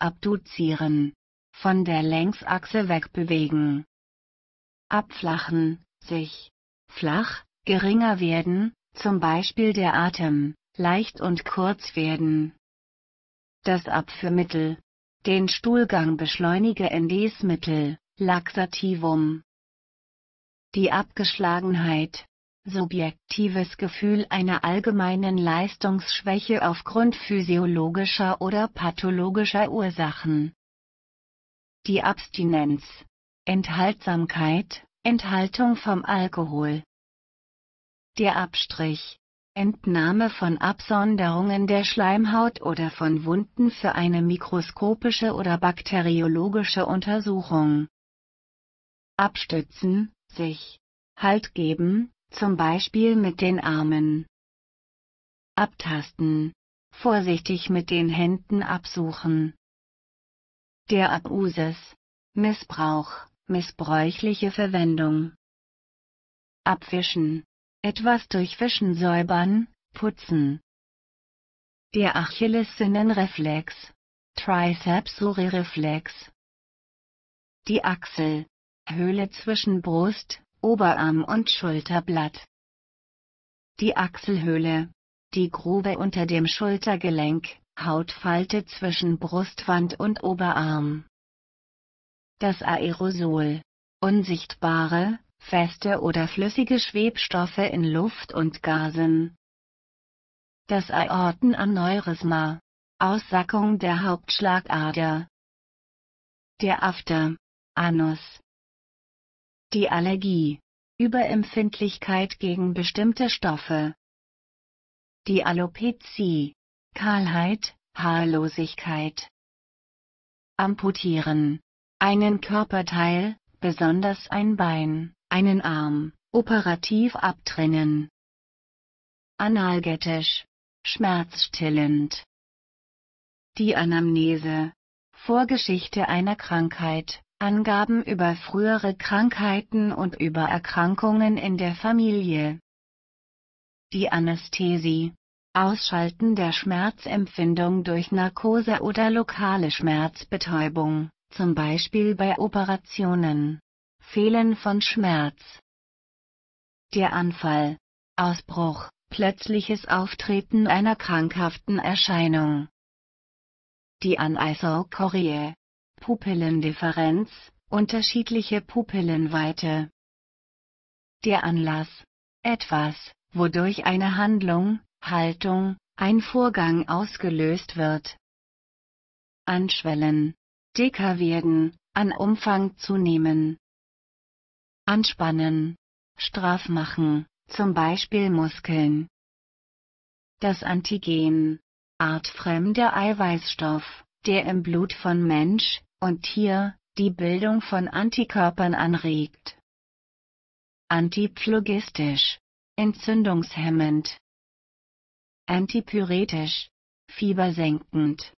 abduzieren, von der Längsachse wegbewegen, abflachen, sich, flach, geringer werden, zum Beispiel der Atem, leicht und kurz werden. Das Abführmittel, den Stuhlgang beschleunige Endesmittel, Laxativum. Die Abgeschlagenheit, subjektives Gefühl einer allgemeinen Leistungsschwäche aufgrund physiologischer oder pathologischer Ursachen. Die Abstinenz. Enthaltsamkeit, Enthaltung vom Alkohol. Der Abstrich. Entnahme von Absonderungen der Schleimhaut oder von Wunden für eine mikroskopische oder bakteriologische Untersuchung. Abstützen, sich. Halt geben, zum Beispiel mit den Armen. Abtasten. Vorsichtig mit den Händen absuchen. Der Abuses. Missbrauch, missbräuchliche Verwendung. Abwischen. Etwas durchwischen säubern, putzen. Der Achillessehnenreflex. Tricepsoreflex. Die Achsel. Höhle zwischen Brust, Oberarm und Schulterblatt. Die Achselhöhle. Die Grube unter dem Schultergelenk, Hautfalte zwischen Brustwand und Oberarm. Das Aerosol. Unsichtbare, feste oder flüssige Schwebstoffe in Luft und Gasen. Das Aortenaneurysma. Aussackung der Hauptschlagader. Der After. Anus die Allergie, Überempfindlichkeit gegen bestimmte Stoffe, die Alopezie, Kahlheit, Haarlosigkeit, Amputieren, einen Körperteil, besonders ein Bein, einen Arm, operativ abtrennen, Analgetisch, schmerzstillend. Die Anamnese, Vorgeschichte einer Krankheit, Angaben über frühere Krankheiten und über Erkrankungen in der Familie. Die Anästhesie. Ausschalten der Schmerzempfindung durch Narkose oder lokale Schmerzbetäubung, zum Beispiel bei Operationen. Fehlen von Schmerz. Der Anfall. Ausbruch, plötzliches Auftreten einer krankhaften Erscheinung. Die Anisokoriae Pupillendifferenz, unterschiedliche Pupillenweite. Der Anlass. Etwas, wodurch eine Handlung, Haltung, ein Vorgang ausgelöst wird. Anschwellen. Dicker werden, an Umfang zunehmen. Anspannen. Straff machen, zum Beispiel Muskeln. Das Antigen. Artfremder Eiweißstoff, der im Blut von Mensch, und hier die Bildung von Antikörpern anregt. Antiphlogistisch, entzündungshemmend. Antipyretisch, fiebersenkend.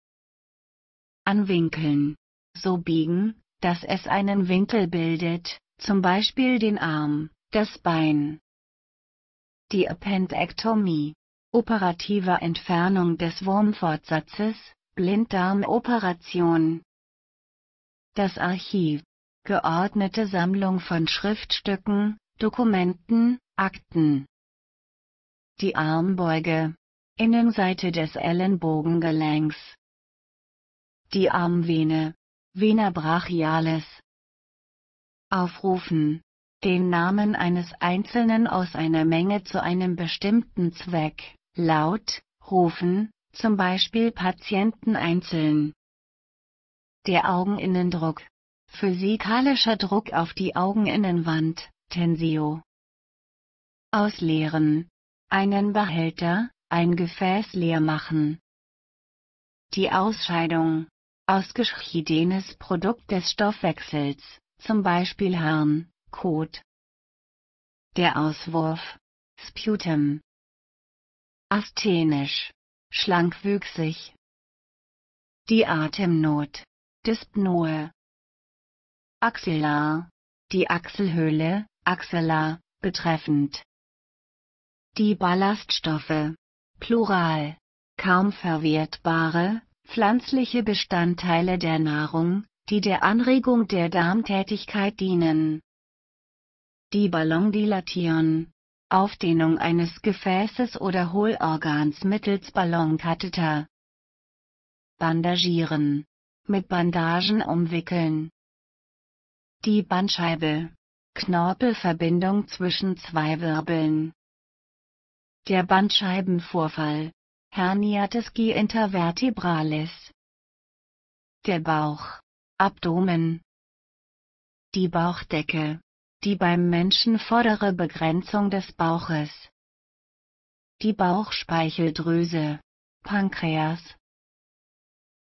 Anwinkeln, so biegen, dass es einen Winkel bildet, zum Beispiel den Arm, das Bein. Die Appendektomie, operative Entfernung des Wurmfortsatzes, Blinddarmoperation, das Archiv, geordnete Sammlung von Schriftstücken, Dokumenten, Akten. Die Armbeuge. Innenseite des Ellenbogengelenks. Die Armvene. Vena brachialis. Aufrufen. Den Namen eines Einzelnen aus einer Menge zu einem bestimmten Zweck, laut, rufen, zum Beispiel Patienten einzeln. Der Augeninnendruck. Physikalischer Druck auf die Augeninnenwand, Tensio. Ausleeren. Einen Behälter, ein Gefäß leer machen. Die Ausscheidung. Ausgeschiedenes Produkt des Stoffwechsels, zum Beispiel Harn, Kot. Der Auswurf. Sputum. Asthenisch. Schlankwüchsig. Die Atemnot. Dyspnoe. Axillar. Die Achselhöhle, Axilla, betreffend. Die Ballaststoffe. Plural. Kaum verwertbare, pflanzliche Bestandteile der Nahrung, die der Anregung der Darmtätigkeit dienen. Die Ballondilation. Aufdehnung eines Gefäßes oder Hohlorgans mittels Ballonkatheter. Bandagieren mit Bandagen umwickeln. Die Bandscheibe. Knorpelverbindung zwischen zwei Wirbeln. Der Bandscheibenvorfall. Hernia intervertebralis. Der Bauch. Abdomen. Die Bauchdecke. Die beim Menschen vordere Begrenzung des Bauches. Die Bauchspeicheldrüse. Pankreas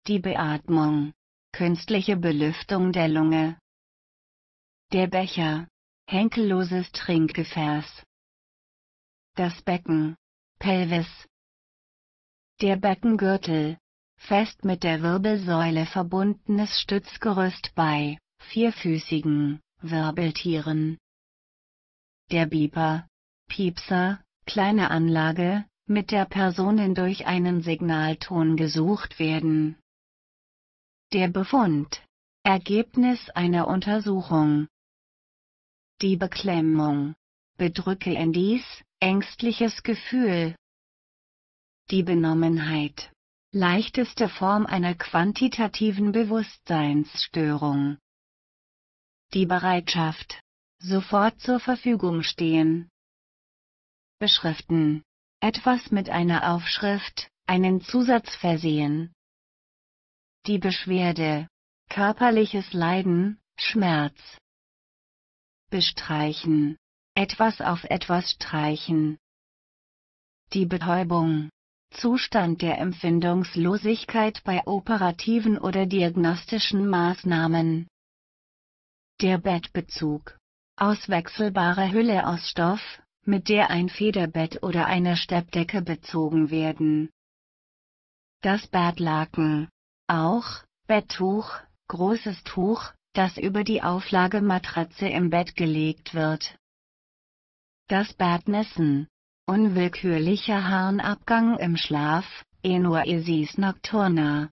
die Beatmung, künstliche Belüftung der Lunge. Der Becher, henkelloses Trinkgefäß. Das Becken, Pelvis. Der Beckengürtel, fest mit der Wirbelsäule verbundenes Stützgerüst bei vierfüßigen Wirbeltieren. Der Bieber, Piepser, kleine Anlage, mit der Personen durch einen Signalton gesucht werden. Der Befund. Ergebnis einer Untersuchung. Die Beklemmung. Bedrücke in dies, ängstliches Gefühl. Die Benommenheit. Leichteste Form einer quantitativen Bewusstseinsstörung. Die Bereitschaft. Sofort zur Verfügung stehen. Beschriften. Etwas mit einer Aufschrift, einen Zusatz versehen, die Beschwerde. Körperliches Leiden, Schmerz. Bestreichen. Etwas auf etwas streichen. Die Betäubung. Zustand der Empfindungslosigkeit bei operativen oder diagnostischen Maßnahmen. Der Bettbezug. Auswechselbare Hülle aus Stoff, mit der ein Federbett oder eine Steppdecke bezogen werden. Das Bettlaken. Auch, Betttuch, großes Tuch, das über die Auflagematratze im Bett gelegt wird. Das Badnissen. Unwillkürlicher Harnabgang im Schlaf, Enuaesis nocturna.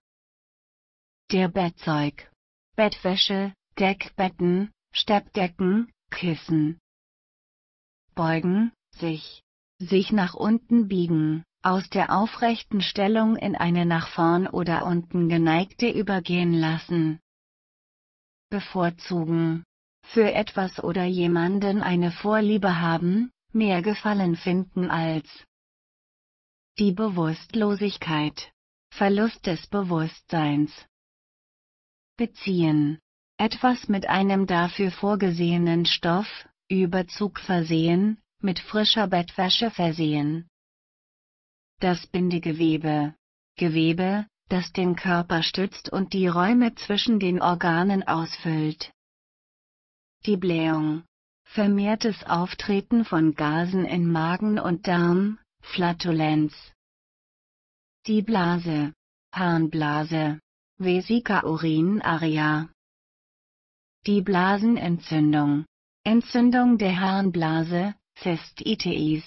Der Bettzeug. Bettwäsche, Deckbetten, Steppdecken, Kissen. Beugen, sich. Sich nach unten biegen, aus der aufrechten Stellung in eine nach vorn oder unten geneigte übergehen lassen. Bevorzugen. Für etwas oder jemanden eine Vorliebe haben, mehr Gefallen finden als die Bewusstlosigkeit. Verlust des Bewusstseins. Beziehen. Etwas mit einem dafür vorgesehenen Stoff, Überzug versehen, mit frischer Bettwäsche versehen, das Bindegewebe. Gewebe, das den Körper stützt und die Räume zwischen den Organen ausfüllt. Die Blähung. Vermehrtes Auftreten von Gasen in Magen und Darm, Flatulenz. Die Blase. Harnblase. Vesica-Urinarea. Die Blasenentzündung. Entzündung der Harnblase, Zystitis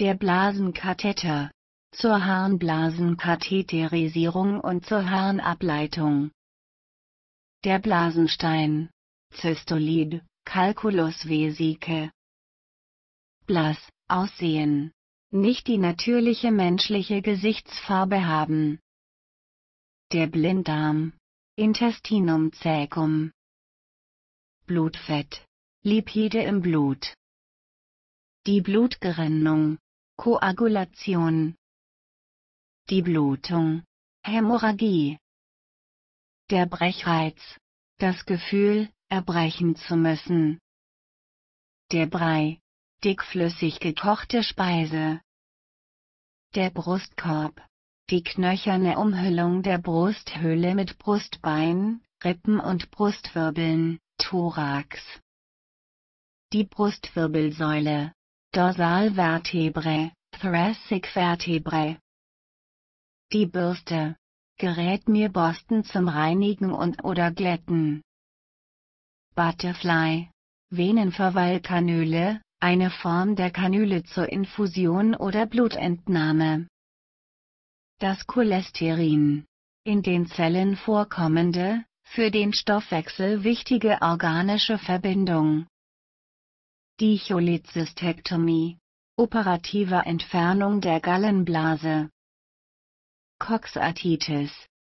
der Blasenkatheter. Zur Harnblasenkatheterisierung und zur Harnableitung. Der Blasenstein. Zystolid, Calculus vesike. Blass, Aussehen. Nicht die natürliche menschliche Gesichtsfarbe haben. Der Blinddarm. Intestinum caecum. Blutfett. Lipide im Blut. Die Blutgerinnung. Koagulation. Die Blutung. Hämorrhagie. Der Brechreiz. Das Gefühl, erbrechen zu müssen. Der Brei. Dickflüssig gekochte Speise. Der Brustkorb. Die knöcherne Umhüllung der Brusthöhle mit Brustbein, Rippen und Brustwirbeln, Thorax. Die Brustwirbelsäule. Dorsalvertebrae, Thoracic Vertebrae. Die Bürste. Gerät mir Borsten zum Reinigen und oder Glätten. Butterfly. Venenverweilkanüle, eine Form der Kanüle zur Infusion oder Blutentnahme. Das Cholesterin. In den Zellen vorkommende, für den Stoffwechsel wichtige organische Verbindung die Dicholezystektomie, operative Entfernung der Gallenblase. Coxartitis,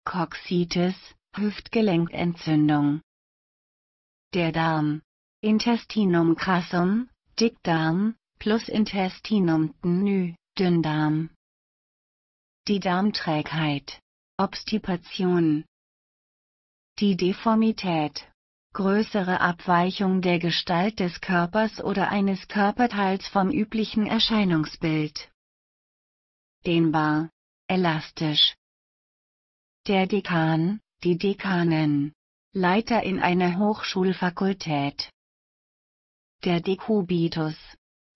Coxitis, Hüftgelenkentzündung. Der Darm, Intestinum crassum, Dickdarm, plus Intestinum tenue, Dünndarm. Die Darmträgheit, Obstipation. Die Deformität, größere Abweichung der Gestalt des Körpers oder eines Körperteils vom üblichen Erscheinungsbild. Dehnbar, elastisch. Der Dekan, die Dekanen. Leiter in einer Hochschulfakultät. Der Dekubitus.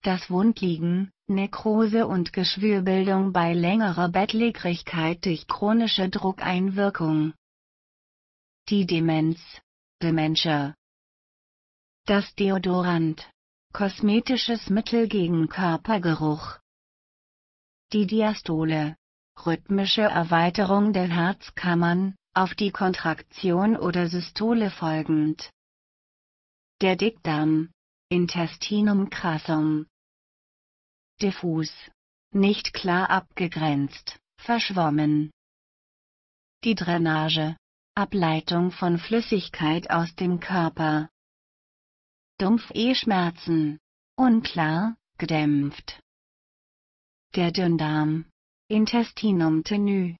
Das Wundliegen, Nekrose und Geschwürbildung bei längerer Bettlägerigkeit durch chronische Druckeinwirkung. Die Demenz, Dementia. Das Deodorant. Kosmetisches Mittel gegen Körpergeruch. Die Diastole. Rhythmische Erweiterung der Herzkammern, auf die Kontraktion oder Systole folgend. Der Dickdarm. Intestinum crassum. Diffus. Nicht klar abgegrenzt, verschwommen. Die Drainage. Ableitung von Flüssigkeit aus dem Körper. Dumpf E-Schmerzen. Unklar, gedämpft. Der Dünndarm. Intestinum tenue.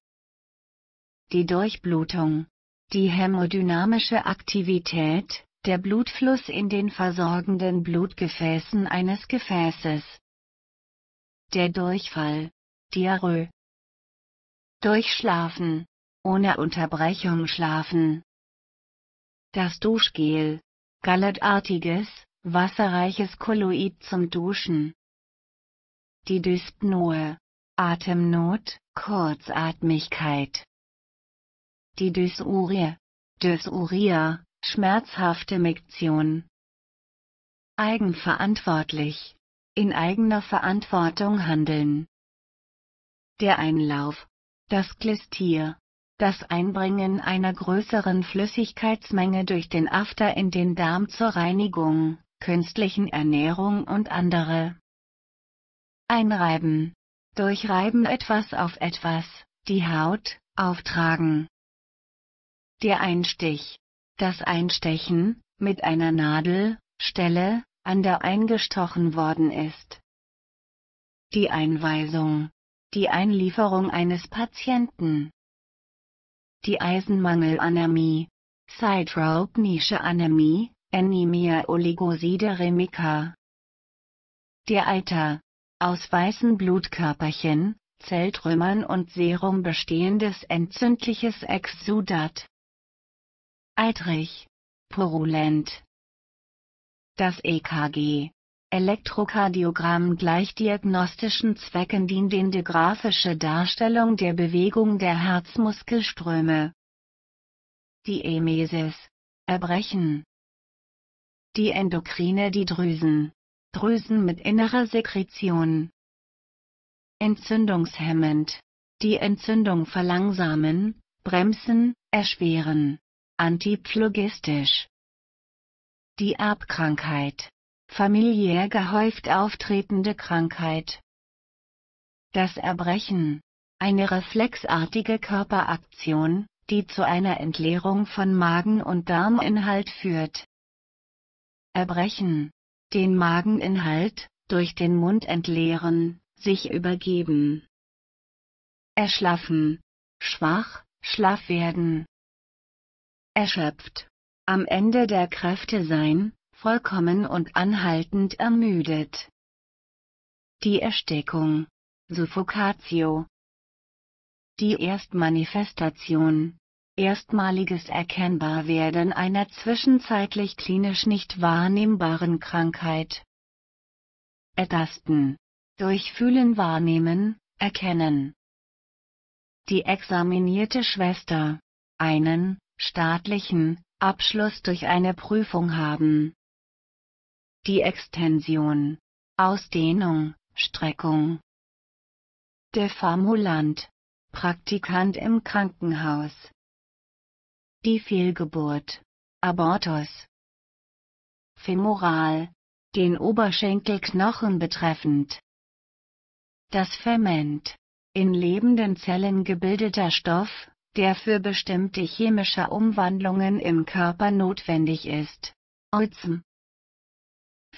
Die Durchblutung. Die hämodynamische Aktivität, der Blutfluss in den versorgenden Blutgefäßen eines Gefäßes. Der Durchfall. Diarrhoe. Durchschlafen ohne Unterbrechung schlafen. Das Duschgel. Gallertartiges, wasserreiches Kolloid zum Duschen. Die Dyspnoe. Atemnot, Kurzatmigkeit. Die Dysurie. Dysuria, schmerzhafte Miktion. Eigenverantwortlich. In eigener Verantwortung handeln. Der Einlauf. Das Glistier. Das Einbringen einer größeren Flüssigkeitsmenge durch den After in den Darm zur Reinigung, künstlichen Ernährung und andere. Einreiben. Durchreiben etwas auf etwas, die Haut, auftragen. Der Einstich. Das Einstechen, mit einer Nadel, Stelle, an der eingestochen worden ist. Die Einweisung. Die Einlieferung eines Patienten die Eisenmangelanämie, Siderope-Nische Anämie, Anemia oligosideremica. Der Eiter. Aus weißen Blutkörperchen, Zelltrümmern und Serum bestehendes entzündliches Exsudat. Eitrig. Purulent. Das EKG Elektrokardiogramm gleich diagnostischen Zwecken dient in die grafische Darstellung der Bewegung der Herzmuskelströme. Die Emesis. Erbrechen. Die Endokrine die Drüsen. Drüsen mit innerer Sekretion. Entzündungshemmend. Die Entzündung verlangsamen, bremsen, erschweren. Antiphlogistisch Die Erbkrankheit. Familiär gehäuft auftretende Krankheit. Das Erbrechen. Eine reflexartige Körperaktion, die zu einer Entleerung von Magen- und Darminhalt führt. Erbrechen. Den Mageninhalt, durch den Mund entleeren, sich übergeben. Erschlaffen. Schwach, schlaff werden. Erschöpft. Am Ende der Kräfte sein, vollkommen und anhaltend ermüdet. Die Erstickung. Suffocatio. Die Erstmanifestation. Erstmaliges Erkennbarwerden einer zwischenzeitlich klinisch nicht wahrnehmbaren Krankheit. Ertasten. Durchfühlen wahrnehmen, erkennen. Die examinierte Schwester. Einen, staatlichen, Abschluss durch eine Prüfung haben die Extension, Ausdehnung, Streckung. Der Formulant, Praktikant im Krankenhaus. Die Fehlgeburt, Abortus. Femoral, den Oberschenkelknochen betreffend. Das Ferment, in lebenden Zellen gebildeter Stoff, der für bestimmte chemische Umwandlungen im Körper notwendig ist. Olzen,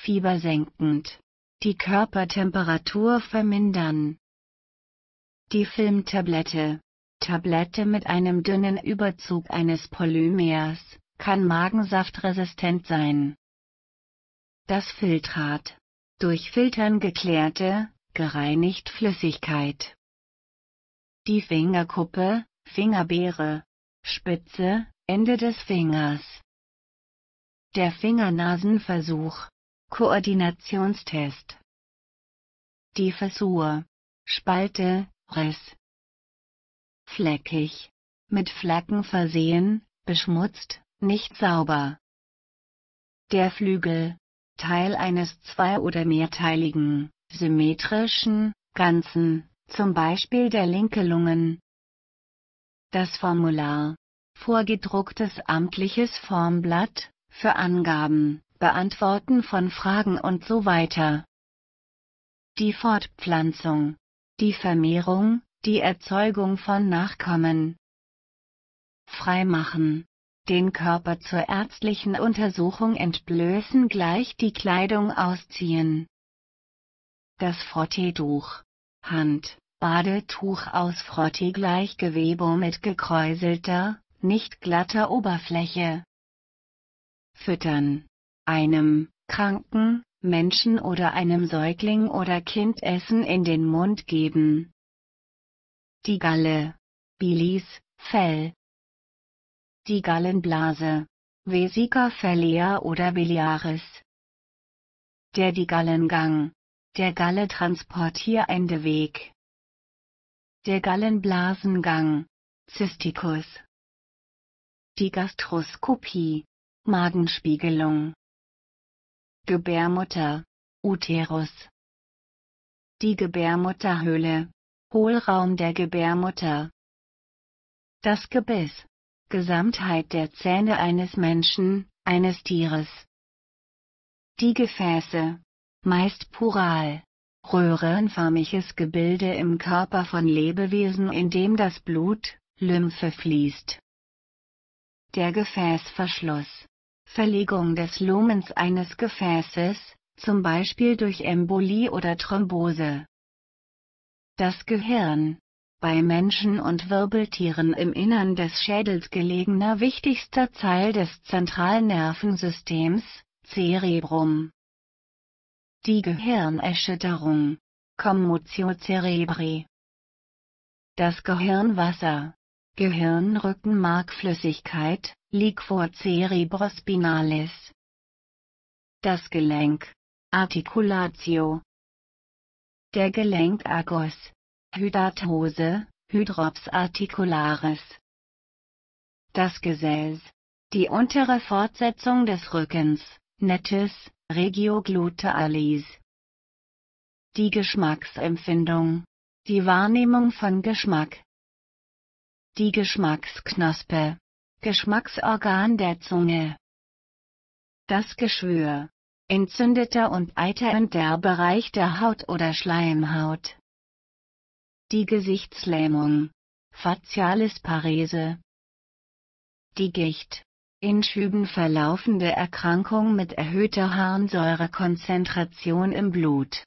Fieber senkend. Die Körpertemperatur vermindern. Die Filmtablette. Tablette mit einem dünnen Überzug eines Polymers, kann magensaftresistent sein. Das Filtrat. Durch Filtern geklärte, gereinigt Flüssigkeit. Die Fingerkuppe, Fingerbeere. Spitze, Ende des Fingers. Der Fingernasenversuch. Koordinationstest. Die Fäsur. Spalte, Riss. Fleckig. Mit Flecken versehen, beschmutzt, nicht sauber. Der Flügel. Teil eines zwei- oder mehrteiligen, symmetrischen, Ganzen, zum Beispiel der linke Lungen. Das Formular. Vorgedrucktes amtliches Formblatt, für Angaben, Beantworten von Fragen und so weiter. Die Fortpflanzung, die Vermehrung, die Erzeugung von Nachkommen. Freimachen. Den Körper zur ärztlichen Untersuchung entblößen gleich die Kleidung ausziehen. Das Frotteetuch. Hand, Badetuch aus Frottee gleich mit gekräuselter, nicht glatter Oberfläche. Füttern einem kranken Menschen oder einem Säugling oder Kind Essen in den Mund geben. Die Galle. Bilis, Fell. Die Gallenblase. Vesica fellea oder biliaris. Der die Gallengang. Der Galle Transportierendeweg. Der Gallenblasengang. Zysticus. Die Gastroskopie. Magenspiegelung. Gebärmutter, Uterus. Die Gebärmutterhöhle, Hohlraum der Gebärmutter. Das Gebiss, Gesamtheit der Zähne eines Menschen, eines Tieres. Die Gefäße, meist pural, röhrenförmiges Gebilde im Körper von Lebewesen, in dem das Blut, Lymphe fließt. Der Gefäßverschluss Verlegung des Lumens eines Gefäßes, zum Beispiel durch Embolie oder Thrombose. Das Gehirn. Bei Menschen und Wirbeltieren im Innern des Schädels gelegener wichtigster Teil des Zentralnervensystems, Cerebrum. Die Gehirnerschütterung. Commutio cerebri. Das Gehirnwasser. Gehirnrückenmarkflüssigkeit, Liquor cerebrospinalis. Das Gelenk. Articulatio. Der Gelenkagos. Hydatose, Hydrops articularis. Das Gesäß. Die untere Fortsetzung des Rückens, Nettes, Regio glutealis. Die Geschmacksempfindung. Die Wahrnehmung von Geschmack. Die Geschmacksknospe. Geschmacksorgan der Zunge. Das Geschwür. Entzündeter und eiternder Bereich der Haut oder Schleimhaut. Die Gesichtslähmung. Facialis Parese. Die Gicht. In Schüben verlaufende Erkrankung mit erhöhter Harnsäurekonzentration im Blut.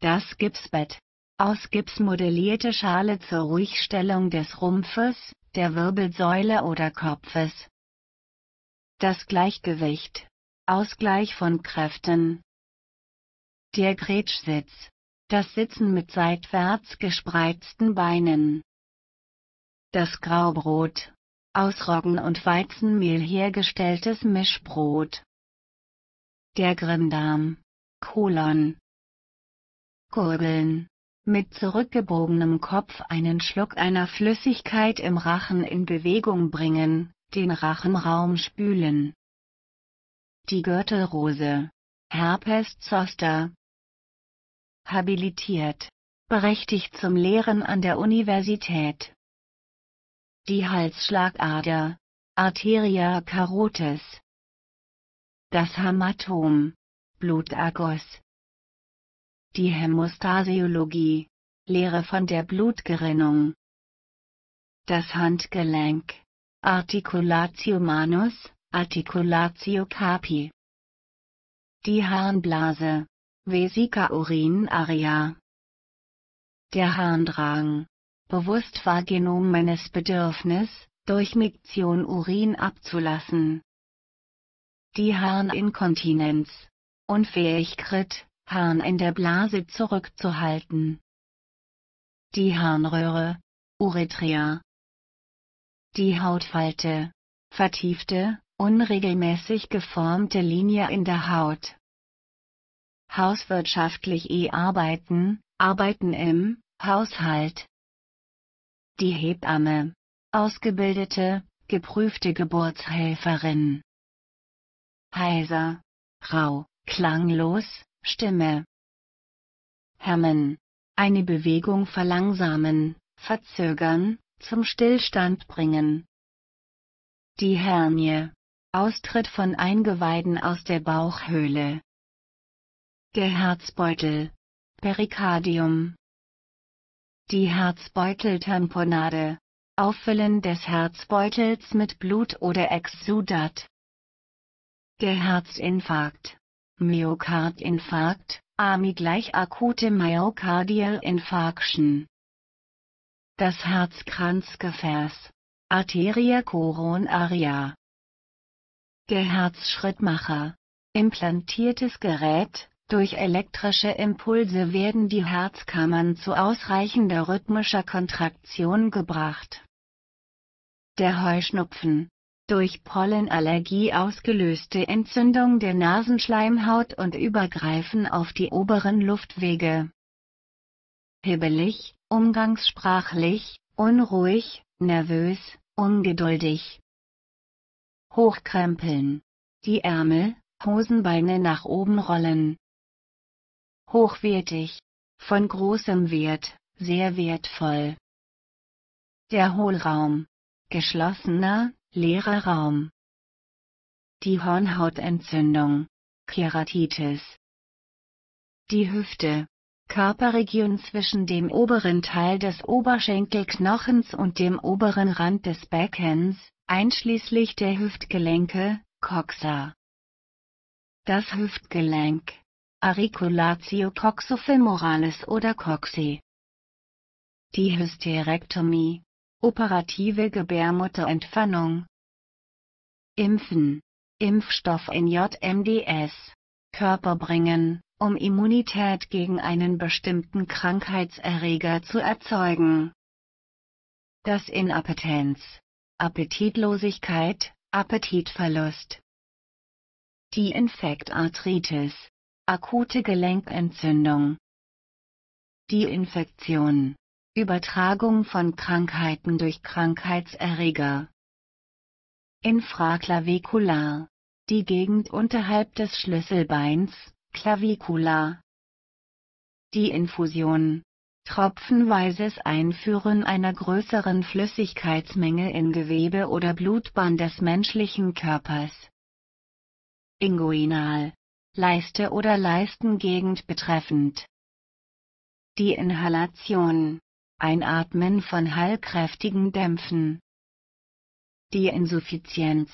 Das Gipsbett. Aus Gips modellierte Schale zur Ruhigstellung des Rumpfes, der Wirbelsäule oder Kopfes. Das Gleichgewicht. Ausgleich von Kräften. Der Grätschsitz, Das Sitzen mit seitwärts gespreizten Beinen. Das Graubrot. Aus Roggen und Weizenmehl hergestelltes Mischbrot. Der Grimmdarm. Kolon. Gurgeln mit zurückgebogenem Kopf einen Schluck einer Flüssigkeit im Rachen in Bewegung bringen, den Rachenraum spülen. Die Gürtelrose. Herpes zoster. Habilitiert. Berechtigt zum Lehren an der Universität. Die Halsschlagader. Arteria carotis. Das Hamatom Blutagos die Hämostasiologie. Lehre von der Blutgerinnung. Das Handgelenk. Articulatio manus, Articulatio capi. Die Harnblase. Vesica urinaria. Der Harndrang. Bewusst wahrgenommenes Bedürfnis, durch Miktion Urin abzulassen. Die Harninkontinenz. Unfähigkeit, Harn in der Blase zurückzuhalten. Die Harnröhre, Urethria. Die Hautfalte, vertiefte, unregelmäßig geformte Linie in der Haut. Hauswirtschaftlich e arbeiten, arbeiten im Haushalt. Die Hebamme, ausgebildete, geprüfte Geburtshelferin. Heiser, rau, klanglos, Stimme. Hemmen. Eine Bewegung verlangsamen, verzögern, zum Stillstand bringen. Die Hernie. Austritt von Eingeweiden aus der Bauchhöhle. Der Herzbeutel. Perikardium. Die Herzbeuteltamponade. Auffüllen des Herzbeutels mit Blut oder Exsudat. Der Herzinfarkt. Myokardinfarkt, AMI gleich akute Myocardial Infarction. Das Herzkranzgefäß. Arteria coronaria. Der Herzschrittmacher. Implantiertes Gerät, durch elektrische Impulse werden die Herzkammern zu ausreichender rhythmischer Kontraktion gebracht. Der Heuschnupfen durch Pollenallergie ausgelöste Entzündung der Nasenschleimhaut und Übergreifen auf die oberen Luftwege. Hibbelig, umgangssprachlich, unruhig, nervös, ungeduldig. Hochkrempeln. Die Ärmel, Hosenbeine nach oben rollen. Hochwertig. Von großem Wert, sehr wertvoll. Der Hohlraum. Geschlossener, Leerer Raum. Die Hornhautentzündung, Keratitis. Die Hüfte, Körperregion zwischen dem oberen Teil des Oberschenkelknochens und dem oberen Rand des Beckens, einschließlich der Hüftgelenke, Coxa. Das Hüftgelenk, Auriculatio coxofemoralis oder Coxi. Die Hysterektomie, Operative Gebärmutterentfernung Impfen Impfstoff in JMDS Körper bringen, um Immunität gegen einen bestimmten Krankheitserreger zu erzeugen. Das Inappetenz Appetitlosigkeit, Appetitverlust Die Infektarthritis Akute Gelenkentzündung Die Infektion Übertragung von Krankheiten durch Krankheitserreger. Infraklavikular. Die Gegend unterhalb des Schlüsselbeins, Clavicula. Die Infusion. Tropfenweises Einführen einer größeren Flüssigkeitsmenge in Gewebe oder Blutbahn des menschlichen Körpers. Inguinal. Leiste oder Leistengegend betreffend. Die Inhalation Einatmen von heilkräftigen Dämpfen. Die Insuffizienz,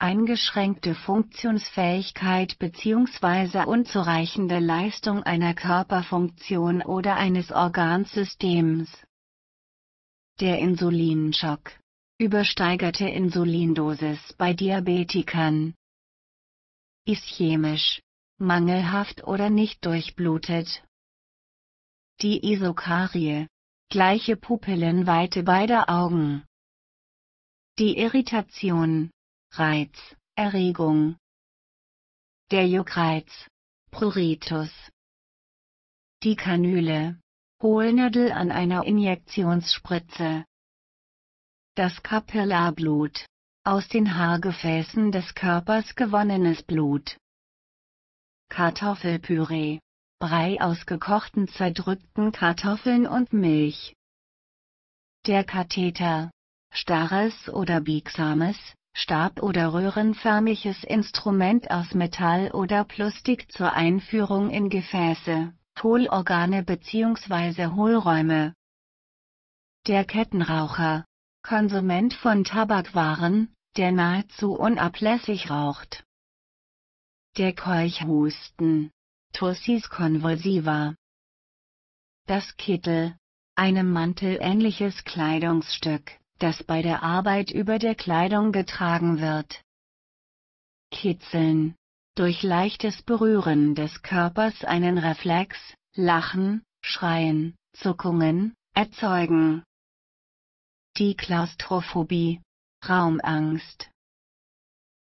eingeschränkte Funktionsfähigkeit bzw. unzureichende Leistung einer Körperfunktion oder eines Organsystems. Der Insulinschock, übersteigerte Insulindosis bei Diabetikern. Ischämisch, mangelhaft oder nicht durchblutet. Die Isokarie, gleiche Pupillenweite beider Augen. Die Irritation, Reiz, Erregung. Der Juckreiz, Pruritus. Die Kanüle, Hohlnadel an einer Injektionsspritze. Das Kapillarblut, aus den Haargefäßen des Körpers gewonnenes Blut. Kartoffelpüree Brei aus gekochten zerdrückten Kartoffeln und Milch. Der Katheter. Starres oder biegsames, Stab- oder röhrenförmiges Instrument aus Metall oder Plastik zur Einführung in Gefäße, Hohlorgane bzw. Hohlräume. Der Kettenraucher. Konsument von Tabakwaren, der nahezu unablässig raucht. Der Keuchhusten. Tursis convulsiva. Das Kittel. Einem Mantel ähnliches Kleidungsstück, das bei der Arbeit über der Kleidung getragen wird. Kitzeln. Durch leichtes Berühren des Körpers einen Reflex, Lachen, Schreien, Zuckungen, erzeugen. Die Klaustrophobie. Raumangst.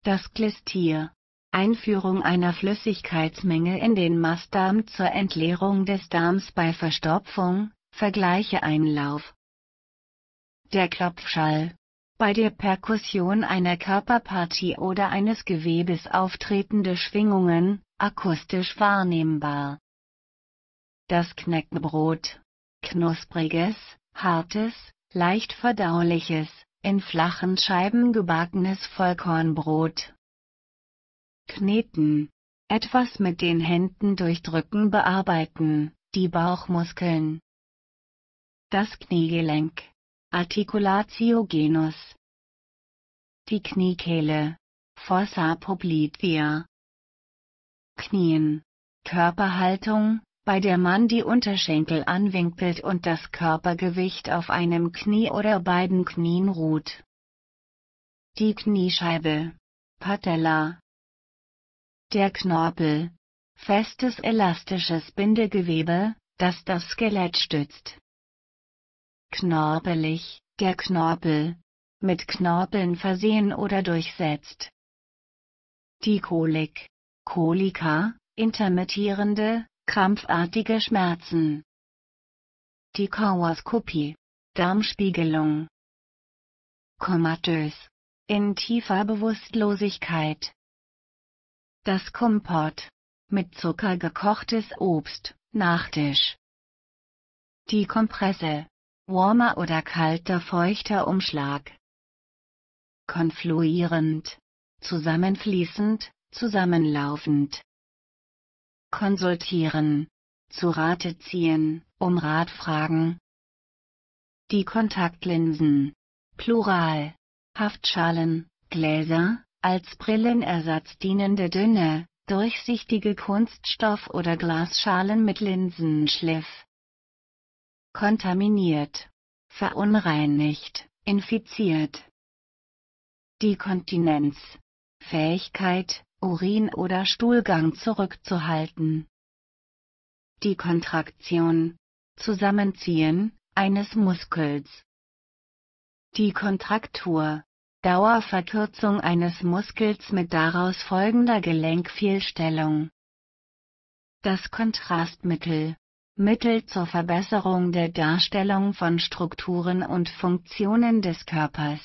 Das Glistier Einführung einer Flüssigkeitsmenge in den Mastdarm zur Entleerung des Darms bei Verstopfung, vergleiche Einlauf. Der Klopfschall. Bei der Perkussion einer Körperpartie oder eines Gewebes auftretende Schwingungen, akustisch wahrnehmbar. Das Knäckebrot. Knuspriges, hartes, leicht verdauliches, in flachen Scheiben gebackenes Vollkornbrot kneten, etwas mit den Händen durchdrücken bearbeiten, die Bauchmuskeln. Das Kniegelenk, Articulatio genus. Die Kniekehle, Fossa poplitea. Knien, Körperhaltung, bei der man die Unterschenkel anwinkelt und das Körpergewicht auf einem Knie oder beiden Knien ruht. Die Kniescheibe, Patella, der Knorpel. Festes elastisches Bindegewebe, das das Skelett stützt. Knorpelig, der Knorpel. Mit Knorpeln versehen oder durchsetzt. Die Kolik. Kolika, intermittierende, krampfartige Schmerzen. Die Kauaskopie. Darmspiegelung. Komatös. In tiefer Bewusstlosigkeit. Das Kompott. Mit Zucker gekochtes Obst, Nachtisch. Die Kompresse. Warmer oder kalter feuchter Umschlag. Konfluierend. Zusammenfließend, zusammenlaufend. Konsultieren. Zu Rate ziehen, um Rat fragen. Die Kontaktlinsen. Plural. Haftschalen, Gläser, als Brillenersatz dienende dünne, durchsichtige Kunststoff- oder Glasschalen mit Linsenschliff. Kontaminiert. Verunreinigt, infiziert. Die Kontinenz. Fähigkeit, Urin oder Stuhlgang zurückzuhalten. Die Kontraktion. Zusammenziehen eines Muskels. Die Kontraktur. Dauerverkürzung eines Muskels mit daraus folgender Gelenkfehlstellung. Das Kontrastmittel Mittel zur Verbesserung der Darstellung von Strukturen und Funktionen des Körpers.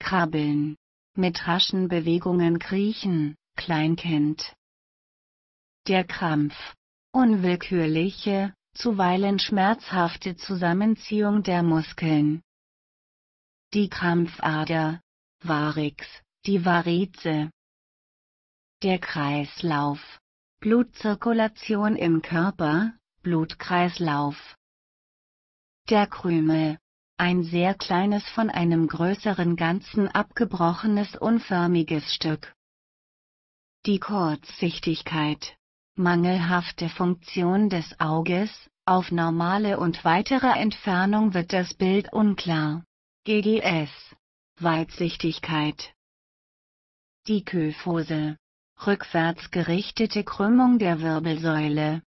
Krabbeln. Mit raschen Bewegungen kriechen, Kleinkind. Der Krampf. Unwillkürliche, zuweilen schmerzhafte Zusammenziehung der Muskeln die Krampfader, Varix, die Varize. Der Kreislauf. Blutzirkulation im Körper, Blutkreislauf. Der Krümel. Ein sehr kleines von einem größeren Ganzen abgebrochenes unförmiges Stück. Die Kurzsichtigkeit. Mangelhafte Funktion des Auges, auf normale und weitere Entfernung wird das Bild unklar. GGS Weitsichtigkeit Die Kyphose Rückwärts gerichtete Krümmung der Wirbelsäule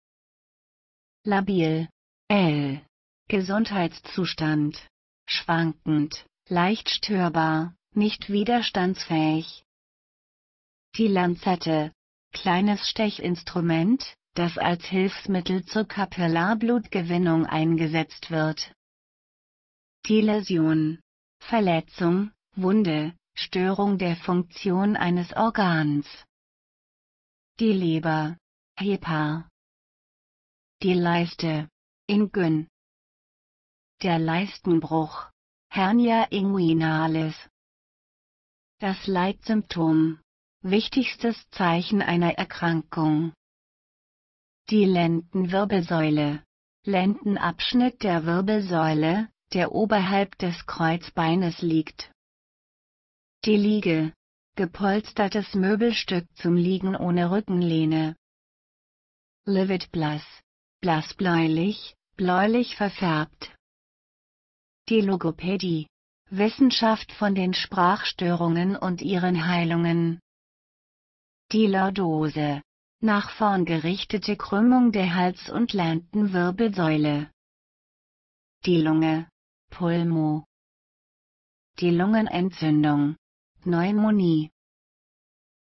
Labil L Gesundheitszustand Schwankend, leicht störbar, nicht widerstandsfähig. Die Lanzette Kleines Stechinstrument, das als Hilfsmittel zur Kapillarblutgewinnung eingesetzt wird die Läsion, Verletzung, Wunde, Störung der Funktion eines Organs. Die Leber, Hepar. Die Leiste, Ingyn. Der Leistenbruch, Hernia inguinalis. Das Leitsymptom, wichtigstes Zeichen einer Erkrankung. Die Lendenwirbelsäule, Lendenabschnitt der Wirbelsäule, der oberhalb des Kreuzbeines liegt. Die Liege. Gepolstertes Möbelstück zum Liegen ohne Rückenlehne. Livid blass. Blassbläulich, bläulich verfärbt. Die Logopädie. Wissenschaft von den Sprachstörungen und ihren Heilungen. Die Lordose. Nach vorn gerichtete Krümmung der Hals- und Lendenwirbelsäule. Die Lunge. Pulmo. Die Lungenentzündung, Pneumonie.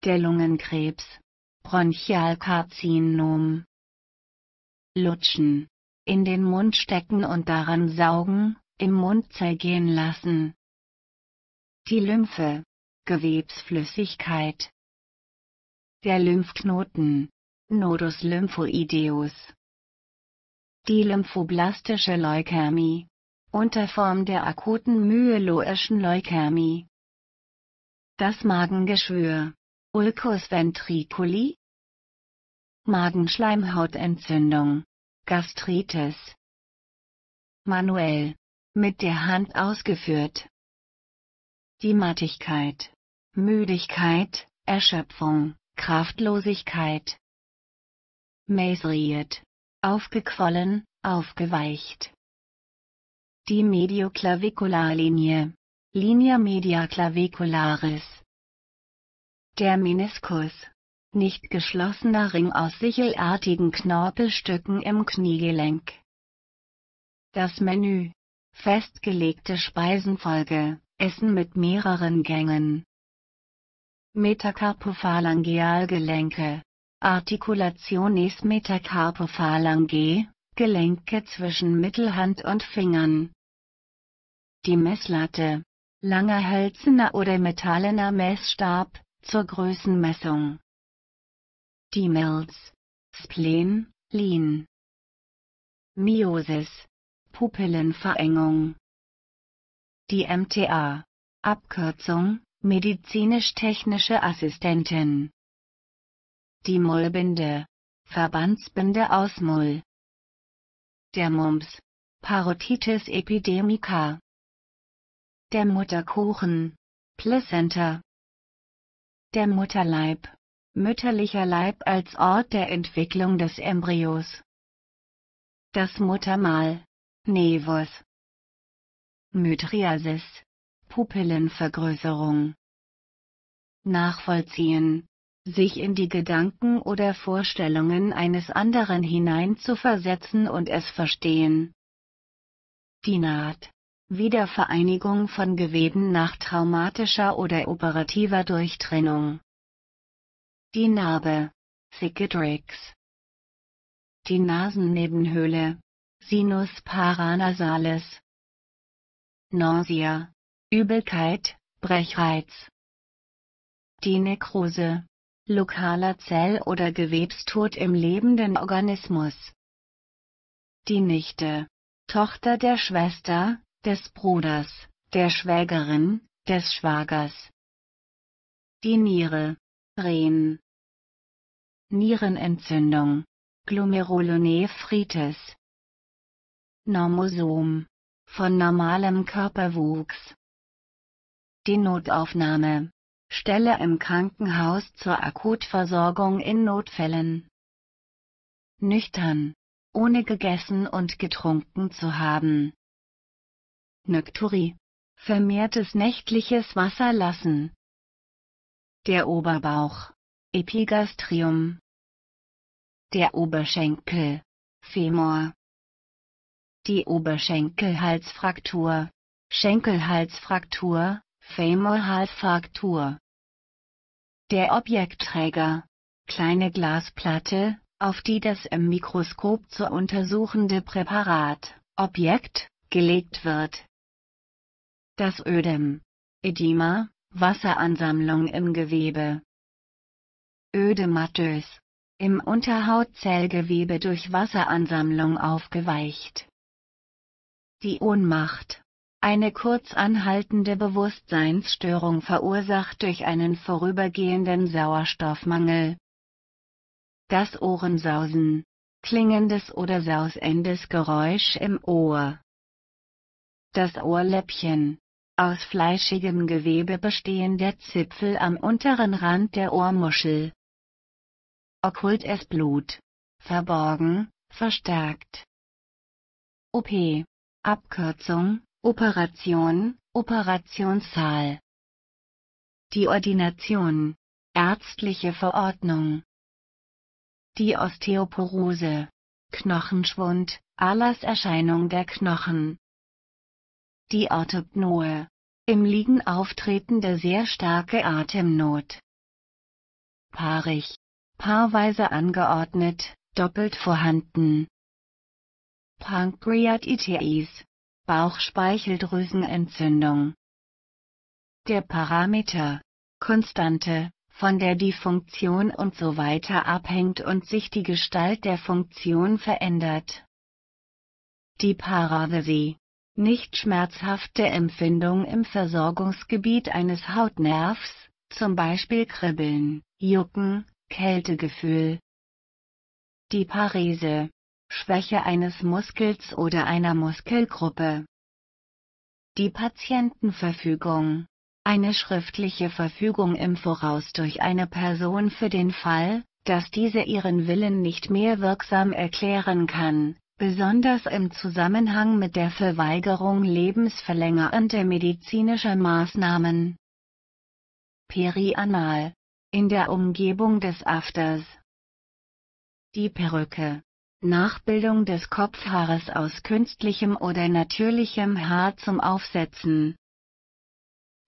Der Lungenkrebs, Bronchialkarzinom. Lutschen, in den Mund stecken und daran saugen, im Mund zergehen lassen. Die Lymphe, Gewebsflüssigkeit. Der Lymphknoten, Nodus lymphoideus. Die lymphoblastische Leukämie, unter Form der akuten myeloischen Leukämie. Das Magengeschwür. Ulcus ventriculi. Magenschleimhautentzündung. Gastritis. Manuell. Mit der Hand ausgeführt. Die Mattigkeit. Müdigkeit, Erschöpfung, Kraftlosigkeit. Mäßriert. Aufgequollen, aufgeweicht die Medioclavicularlinie, Linia media clavicularis. Der Meniskus, nicht geschlossener Ring aus sichelartigen Knorpelstücken im Kniegelenk. Das Menü, festgelegte Speisenfolge, Essen mit mehreren Gängen. Metacarpophalangealgelenke, Articulationes metacarpophalangee. Gelenke zwischen Mittelhand und Fingern. Die Messlatte. Langer hölzerner oder metallener Messstab, zur Größenmessung. Die Mills. Spleen, Lean. Miosis. Pupillenverengung. Die MTA. Abkürzung, medizinisch-technische Assistentin. Die Mullbinde. Verbandsbinde aus Mull der Mumps, Parotitis epidemica, der Mutterkuchen, Placenta. der Mutterleib, mütterlicher Leib als Ort der Entwicklung des Embryos, das Muttermal, Nevus, Mydriasis, Pupillenvergrößerung. Nachvollziehen, sich in die Gedanken oder Vorstellungen eines anderen hineinzuversetzen und es verstehen. Die Naht. Wiedervereinigung von Geweben nach traumatischer oder operativer Durchtrennung. Die Narbe. Cicatrix. Die Nasennebenhöhle. Sinus paranasalis. Nausea. Übelkeit, Brechreiz. Die Nekrose lokaler Zell- oder Gewebstod im lebenden Organismus. Die Nichte, Tochter der Schwester, des Bruders, der Schwägerin, des Schwagers. Die Niere, Rehen. Nierenentzündung, Glomerulonephritis. Normosom, von normalem Körperwuchs. Die Notaufnahme Stelle im Krankenhaus zur Akutversorgung in Notfällen. Nüchtern, ohne gegessen und getrunken zu haben. Nökturi, vermehrtes nächtliches Wasser lassen. Der Oberbauch, Epigastrium. Der Oberschenkel, Femur. Die Oberschenkelhalsfraktur, Schenkelhalsfraktur, Femorhalsfraktur. Der Objektträger. Kleine Glasplatte, auf die das im Mikroskop zu untersuchende Präparat, Objekt, gelegt wird. Das Ödem. Edema, Wasseransammlung im Gewebe. Ödematös. Im Unterhautzellgewebe durch Wasseransammlung aufgeweicht. Die Ohnmacht eine kurz anhaltende Bewusstseinsstörung verursacht durch einen vorübergehenden Sauerstoffmangel. Das Ohrensausen, klingendes oder sausendes Geräusch im Ohr. Das Ohrläppchen, aus fleischigem Gewebe bestehen der Zipfel am unteren Rand der Ohrmuschel. Okkultes Blut, verborgen, verstärkt. OP, Abkürzung, Operation, Operationssaal. Die Ordination. Ärztliche Verordnung. Die Osteoporose. Knochenschwund, Erlasserscheinung der Knochen. Die Orthopnoe. Im Liegen auftretende sehr starke Atemnot. Paarig. Paarweise angeordnet, doppelt vorhanden. Pankreatitis. Bauchspeicheldrüsenentzündung. Der Parameter Konstante, von der die Funktion und so weiter abhängt und sich die Gestalt der Funktion verändert. Die Parathesie nicht schmerzhafte Empfindung im Versorgungsgebiet eines Hautnervs, zum Beispiel Kribbeln, Jucken, Kältegefühl. Die Parese Schwäche eines Muskels oder einer Muskelgruppe. Die Patientenverfügung. Eine schriftliche Verfügung im Voraus durch eine Person für den Fall, dass diese ihren Willen nicht mehr wirksam erklären kann, besonders im Zusammenhang mit der Verweigerung lebensverlängernder medizinischer Maßnahmen. Perianal. In der Umgebung des Afters. Die Perücke. Nachbildung des Kopfhaares aus künstlichem oder natürlichem Haar zum Aufsetzen.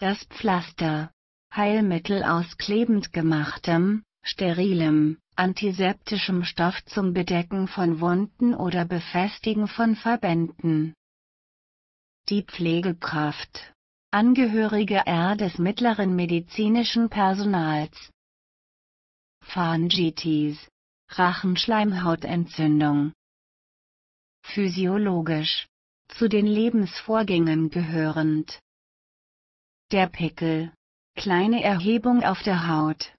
Das Pflaster. Heilmittel aus klebend gemachtem, sterilem, antiseptischem Stoff zum Bedecken von Wunden oder Befestigen von Verbänden. Die Pflegekraft. Angehörige R des mittleren medizinischen Personals. Pharyngitis Rachenschleimhautentzündung. Physiologisch. Zu den Lebensvorgängen gehörend. Der Pickel. Kleine Erhebung auf der Haut.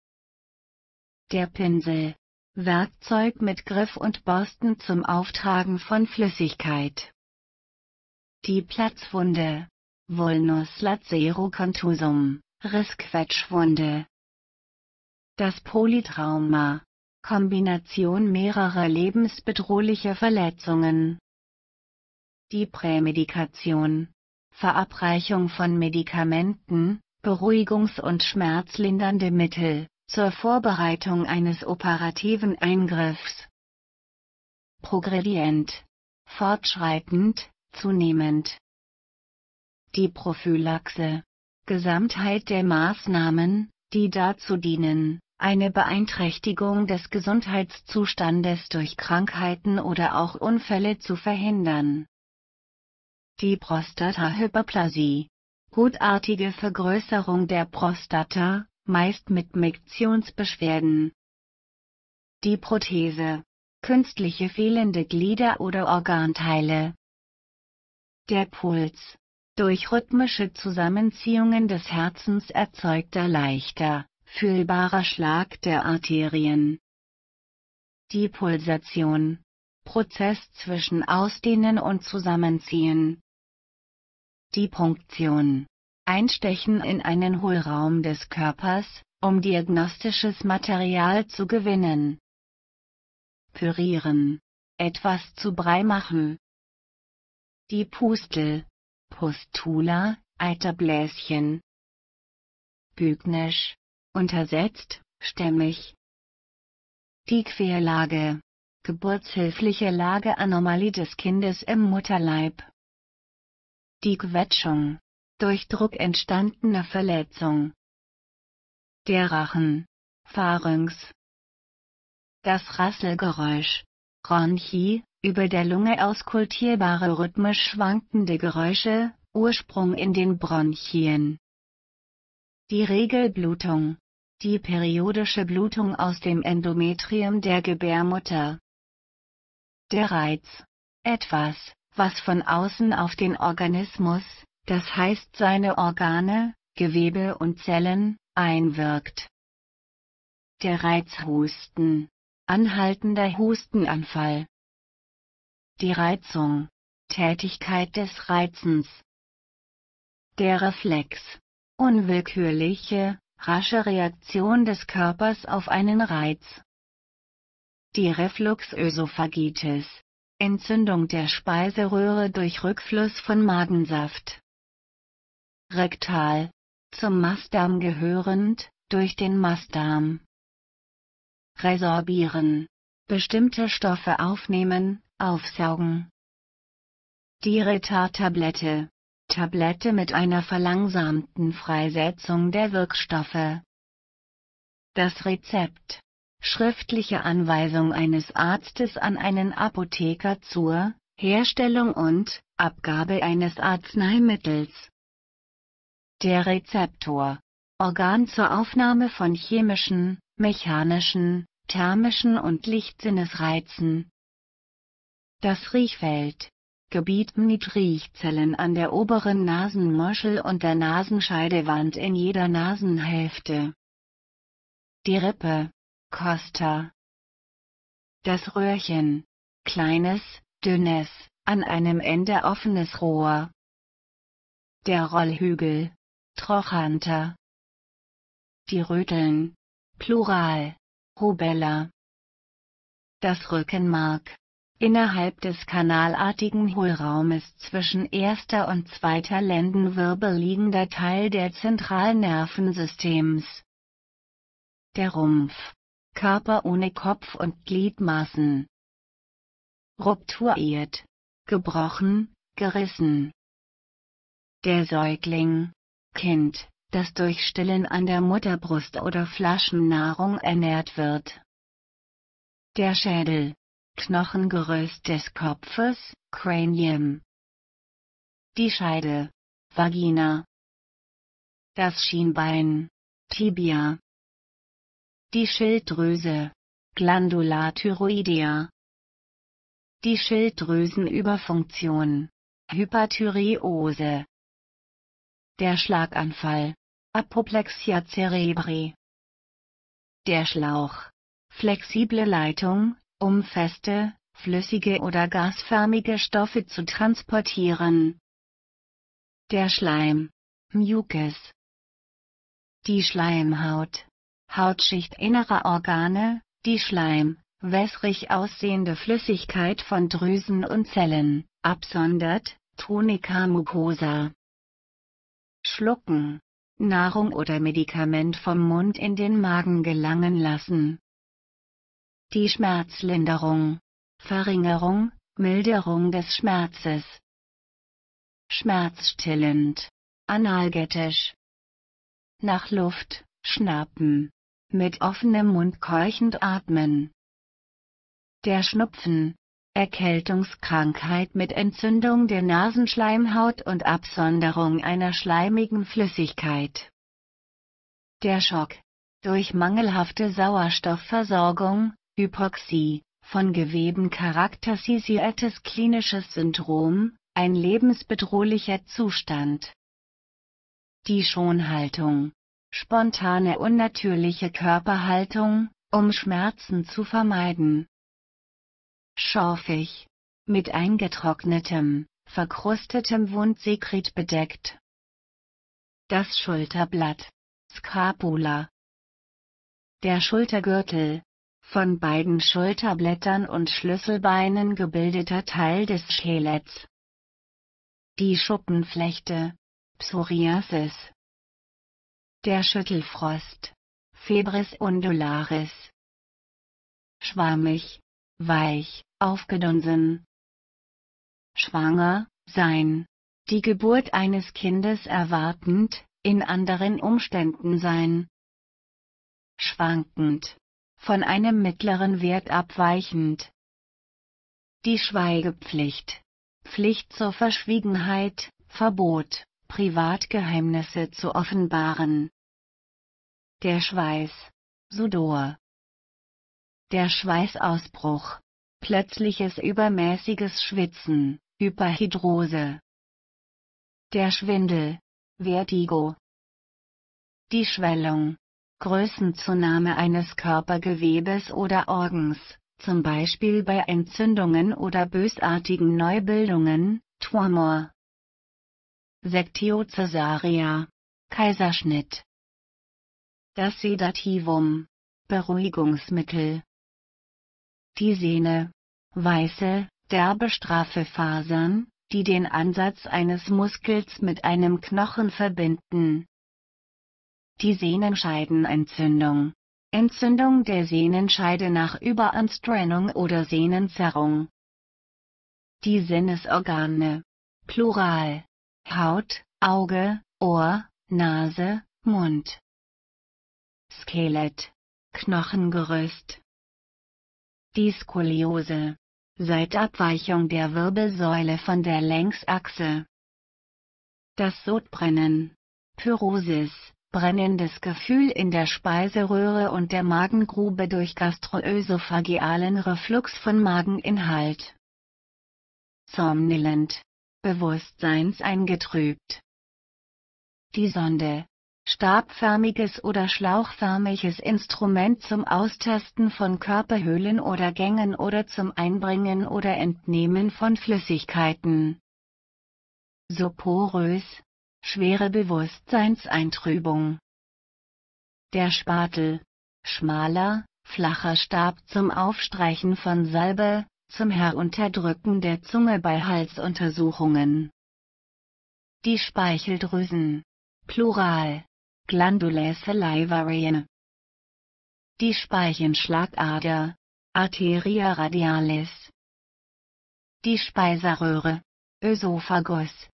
Der Pinsel. Werkzeug mit Griff und Borsten zum Auftragen von Flüssigkeit. Die Platzwunde. Vulnus lacerocontusum, Rissquetschwunde. Das Polytrauma. Kombination mehrerer lebensbedrohlicher Verletzungen. Die Prämedikation. Verabreichung von Medikamenten, Beruhigungs- und schmerzlindernde Mittel, zur Vorbereitung eines operativen Eingriffs. Progredient. Fortschreitend, zunehmend. Die Prophylaxe. Gesamtheit der Maßnahmen, die dazu dienen, eine Beeinträchtigung des Gesundheitszustandes durch Krankheiten oder auch Unfälle zu verhindern. Die Prostatahyperplasie. Gutartige Vergrößerung der Prostata, meist mit Miktionsbeschwerden. Die Prothese. Künstliche fehlende Glieder oder Organteile. Der Puls. Durch rhythmische Zusammenziehungen des Herzens erzeugter leichter, fühlbarer Schlag der Arterien. Die Pulsation. Prozess zwischen Ausdehnen und Zusammenziehen. Die Punktion. Einstechen in einen Hohlraum des Körpers, um diagnostisches Material zu gewinnen. Pürieren. Etwas zu Brei machen. Die Pustel. Pustula, Eiterbläschen. Bügnisch, untersetzt, stämmig. Die Querlage. Geburtshilfliche Lage Anomalie des Kindes im Mutterleib. Die Quetschung. Durch Druck entstandene Verletzung. Der Rachen. Pharynx. Das Rasselgeräusch. Ronchi, über der Lunge auskultierbare rhythmisch schwankende Geräusche, Ursprung in den Bronchien. Die Regelblutung, die periodische Blutung aus dem Endometrium der Gebärmutter. Der Reiz. Etwas, was von außen auf den Organismus, das heißt seine Organe, Gewebe und Zellen, einwirkt. Der Reizhusten. Anhaltender Hustenanfall. Die Reizung. Tätigkeit des Reizens. Der Reflex. Unwillkürliche, rasche Reaktion des Körpers auf einen Reiz. Die Refluxösophagitis. Entzündung der Speiseröhre durch Rückfluss von Magensaft. Rektal. Zum Mastdarm gehörend, durch den Mastdarm. Resorbieren. Bestimmte Stoffe aufnehmen, aufsaugen. Die Retar-Tablette. Tablette mit einer verlangsamten Freisetzung der Wirkstoffe. Das Rezept. Schriftliche Anweisung eines Arztes an einen Apotheker zur Herstellung und Abgabe eines Arzneimittels. Der Rezeptor. Organ zur Aufnahme von chemischen, mechanischen, thermischen und Lichtsinnesreizen. Das Riechfeld. Gebiet Mnit-Riechzellen an der oberen Nasenmuschel und der Nasenscheidewand in jeder Nasenhälfte. Die Rippe, Costa. Das Röhrchen, kleines, dünnes, an einem Ende offenes Rohr. Der Rollhügel, Trochanter. Die Röteln, Plural, Rubella. Das Rückenmark, Innerhalb des kanalartigen Hohlraumes zwischen erster und zweiter Lendenwirbel liegender Teil der Zentralnervensystems. Der Rumpf. Körper ohne Kopf und Gliedmaßen. Rupturiert. Gebrochen, gerissen. Der Säugling. Kind, das durch Stillen an der Mutterbrust oder Flaschennahrung ernährt wird. Der Schädel Knochengerüst des Kopfes, Cranium. Die Scheide, Vagina. Das Schienbein, Tibia. Die Schilddrüse, Glandula thyroidea. Die Schilddrüsenüberfunktion, Hyperthyreose. Der Schlaganfall, Apoplexia cerebri. Der Schlauch, flexible Leitung, um feste, flüssige oder gasförmige Stoffe zu transportieren. Der Schleim. Mucus. Die Schleimhaut. Hautschicht innerer Organe, die Schleim, wässrig aussehende Flüssigkeit von Drüsen und Zellen, absondert, Tunica mucosa. Schlucken. Nahrung oder Medikament vom Mund in den Magen gelangen lassen die Schmerzlinderung, Verringerung, Milderung des Schmerzes. Schmerzstillend, analgetisch. Nach Luft, schnappen. Mit offenem Mund keuchend atmen. Der Schnupfen, Erkältungskrankheit mit Entzündung der Nasenschleimhaut und Absonderung einer schleimigen Flüssigkeit. Der Schock, durch mangelhafte Sauerstoffversorgung, Hypoxie, von Geweben charakterisiertes klinisches Syndrom, ein lebensbedrohlicher Zustand. Die Schonhaltung. Spontane unnatürliche Körperhaltung, um Schmerzen zu vermeiden. Schorfig. Mit eingetrocknetem, verkrustetem Wundsekret bedeckt. Das Schulterblatt. Scapula. Der Schultergürtel, von beiden Schulterblättern und Schlüsselbeinen gebildeter Teil des Scheletts. Die Schuppenflechte. Psoriasis. Der Schüttelfrost. Febris undularis. Schwammig. Weich, aufgedunsen. Schwanger, sein. Die Geburt eines Kindes erwartend, in anderen Umständen sein. Schwankend von einem mittleren Wert abweichend. Die Schweigepflicht. Pflicht zur Verschwiegenheit, Verbot, Privatgeheimnisse zu offenbaren. Der Schweiß. Sudor. Der Schweißausbruch. Plötzliches übermäßiges Schwitzen, Hyperhidrose. Der Schwindel. Vertigo. Die Schwellung. Größenzunahme eines Körpergewebes oder Organs, zum Beispiel bei Entzündungen oder bösartigen Neubildungen, Tumor. Sectio Caesarea. Kaiserschnitt. Das Sedativum. Beruhigungsmittel. Die Sehne. Weiße, derbe straffe Fasern, die den Ansatz eines Muskels mit einem Knochen verbinden, die Sehnenscheidenentzündung. Entzündung der Sehnenscheide nach Überanstrennung oder Sehnenzerrung. Die Sinnesorgane. Plural. Haut, Auge, Ohr, Nase, Mund. Skelett. Knochengerüst. Die Skoliose. Seit Abweichung der Wirbelsäule von der Längsachse. Das Sodbrennen. Pyrosis brennendes Gefühl in der Speiseröhre und der Magengrube durch gastroösophagealen Reflux von Mageninhalt. Somnolent. Bewusstseinseingetrübt. Die Sonde. Stabförmiges oder schlauchförmiges Instrument zum Austasten von Körperhöhlen oder Gängen oder zum Einbringen oder Entnehmen von Flüssigkeiten. Soporös, schwere Bewusstseinseintrübung. Der Spatel. Schmaler, flacher Stab zum Aufstreichen von Salbe, zum Herunterdrücken der Zunge bei Halsuntersuchungen. Die Speicheldrüsen. Plural. Glandulae salivariae. Die Speichenschlagader. Arteria radialis. Die Speiseröhre. Ösophagus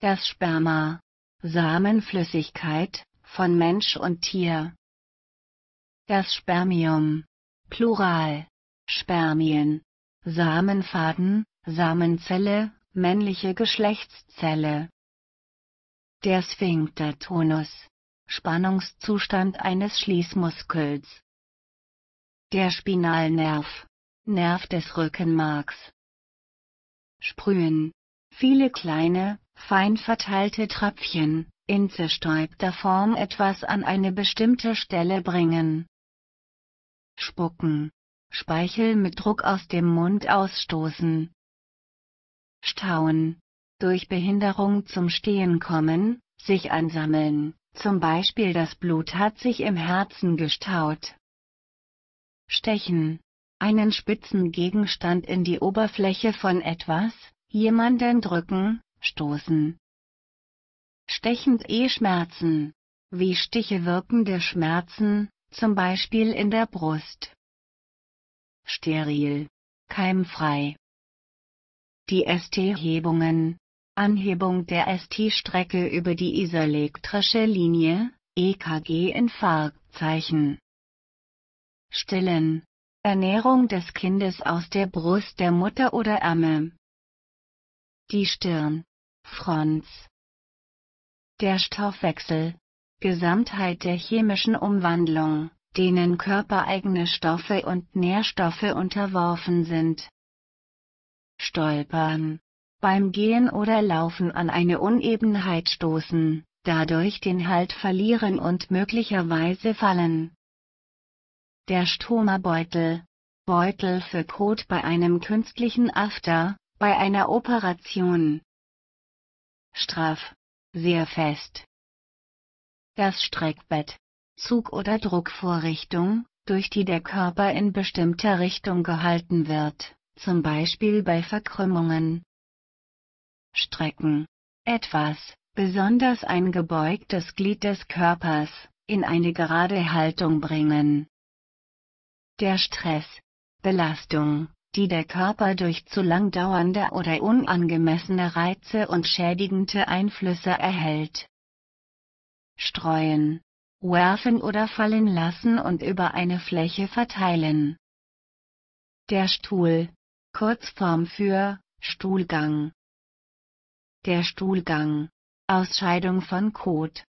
das Sperma, Samenflüssigkeit, von Mensch und Tier. Das Spermium, Plural, Spermien, Samenfaden, Samenzelle, männliche Geschlechtszelle. Der Sphinctertonus, Spannungszustand eines Schließmuskels. Der Spinalnerv, Nerv des Rückenmarks. Sprühen, viele kleine, fein verteilte Tröpfchen, in zerstäubter Form etwas an eine bestimmte Stelle bringen. Spucken. Speichel mit Druck aus dem Mund ausstoßen. Stauen. Durch Behinderung zum Stehen kommen, sich ansammeln, zum Beispiel das Blut hat sich im Herzen gestaut. Stechen. Einen spitzen Gegenstand in die Oberfläche von etwas, jemanden drücken, stoßen. Stechend E-Schmerzen. Wie Stiche wirkende Schmerzen, zum Beispiel in der Brust. Steril. Keimfrei. Die ST-Hebungen. Anhebung der ST-Strecke über die iselektrische Linie, EKG-Infarktzeichen. Stillen. Ernährung des Kindes aus der Brust der Mutter oder Amme. Die Stirn. Franz. Der Stoffwechsel. Gesamtheit der chemischen Umwandlung, denen körpereigene Stoffe und Nährstoffe unterworfen sind. Stolpern. Beim Gehen oder Laufen an eine Unebenheit stoßen, dadurch den Halt verlieren und möglicherweise fallen. Der Stomabeutel. Beutel für Kot bei einem künstlichen After, bei einer Operation, straff, sehr fest. Das Streckbett, Zug oder Druckvorrichtung, durch die der Körper in bestimmter Richtung gehalten wird, zum Beispiel bei Verkrümmungen. Strecken. Etwas, besonders ein gebeugtes Glied des Körpers, in eine gerade Haltung bringen. Der Stress. Belastung, die der Körper durch zu lang dauernde oder unangemessene Reize und schädigende Einflüsse erhält. Streuen, werfen oder fallen lassen und über eine Fläche verteilen. Der Stuhl, Kurzform für Stuhlgang. Der Stuhlgang, Ausscheidung von Kot.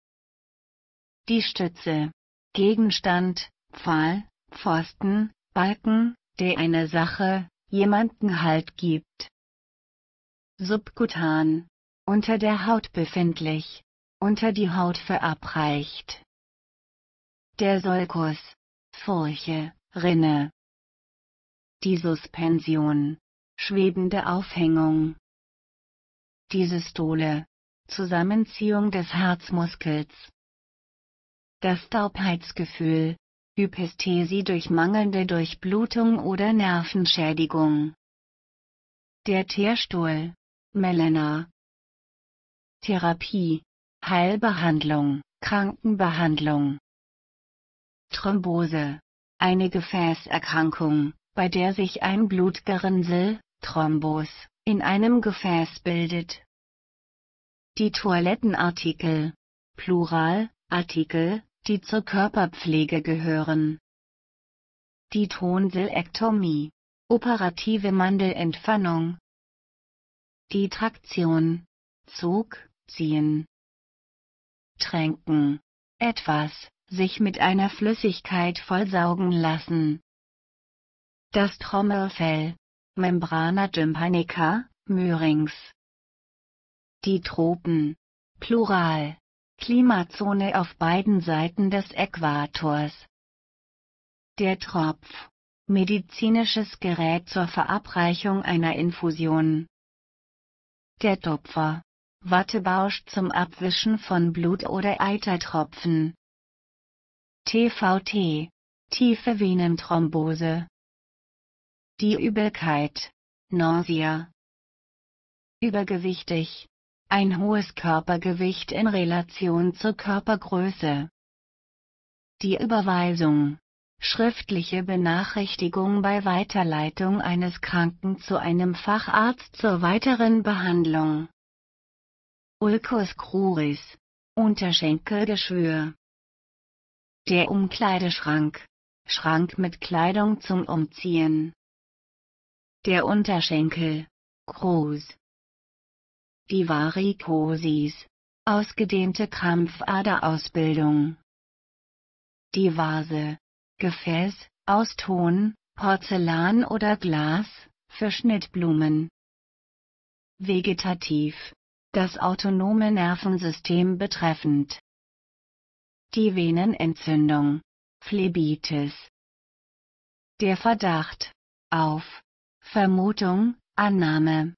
Die Stütze, Gegenstand, Pfahl, Pfosten, Balken, der eine Sache, jemanden Halt gibt. Subkutan. Unter der Haut befindlich. Unter die Haut verabreicht. Der Sulkus. Furche, Rinne. Die Suspension. Schwebende Aufhängung. Die Systole. Zusammenziehung des Herzmuskels. Das Taubheitsgefühl, Hypästhesie durch mangelnde Durchblutung oder Nervenschädigung. Der Teerstuhl. Melena. Therapie. Heilbehandlung, Krankenbehandlung. Thrombose. Eine Gefäßerkrankung, bei der sich ein Blutgerinnsel, Thrombos, in einem Gefäß bildet. Die Toilettenartikel. Plural, Artikel, die zur Körperpflege gehören. Die Tonsilektomie, operative Mandelentfernung, die Traktion, Zug, Ziehen, Tränken, etwas, sich mit einer Flüssigkeit vollsaugen lassen. Das Trommelfell, Membrana tympanica, Mürings. Die Tropen, Plural, Klimazone auf beiden Seiten des Äquators. Der Tropf. Medizinisches Gerät zur Verabreichung einer Infusion. Der Topfer. Wattebausch zum Abwischen von Blut oder Eitertropfen. TVT. Tiefe Venenthrombose. Die Übelkeit. Nausea. Übergewichtig ein hohes Körpergewicht in Relation zur Körpergröße. Die Überweisung schriftliche Benachrichtigung bei Weiterleitung eines Kranken zu einem Facharzt zur weiteren Behandlung. Ulcus cruris, Unterschenkelgeschwür. Der Umkleideschrank, Schrank mit Kleidung zum Umziehen. Der Unterschenkel, Groß, die Varikosis, ausgedehnte Krampfaderausbildung. Die Vase, Gefäß, aus Ton, Porzellan oder Glas, für Schnittblumen. Vegetativ, das autonome Nervensystem betreffend. Die Venenentzündung, Phlebitis. Der Verdacht auf Vermutung, Annahme